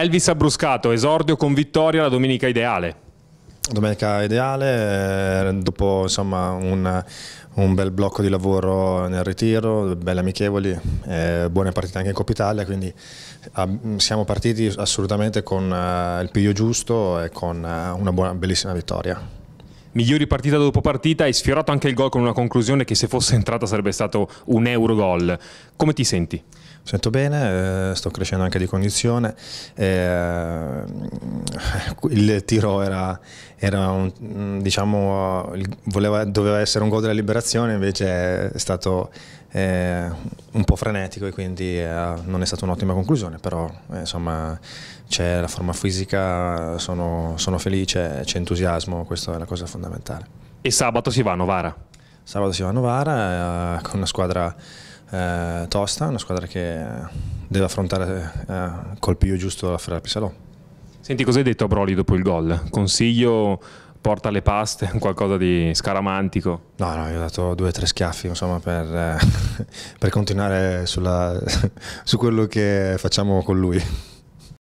Elvis Abruscato, esordio con vittoria la domenica ideale. Domenica ideale, eh, dopo insomma, un, un, bel blocco di lavoro nel ritiro, belle amichevoli, eh, buone partite anche in Coppa Italia, quindi ah, mm, siamo partiti assolutamente con ah, il piglio giusto e con ah, una buona, bellissima vittoria migliori partita dopo partita, hai sfiorato anche il gol con una conclusione che se fosse entrata sarebbe stato un euro gol. Come ti senti? sento bene, eh, sto crescendo anche di condizione, eh, mm, il tiro era, era un, mm, diciamo, voleva, doveva essere un gol della liberazione, invece è stato eh, un po' frenetico e quindi non è stata un'ottima conclusione, però insomma c'è la forma fisica, sono, sono felice, c'è entusiasmo, questa è la cosa fondamentale. E sabato si va a Novara? Sabato si va a Novara con una squadra eh, tosta, una squadra che deve affrontare eh, col più giusto la Ferrari Pisalò. Senti, cosa hai detto a Broly dopo il gol? Consiglio porta le paste, qualcosa di scaramantico? No, no, io ho dato due o tre schiaffi insomma, per, eh, per continuare sulla, su quello che facciamo con lui.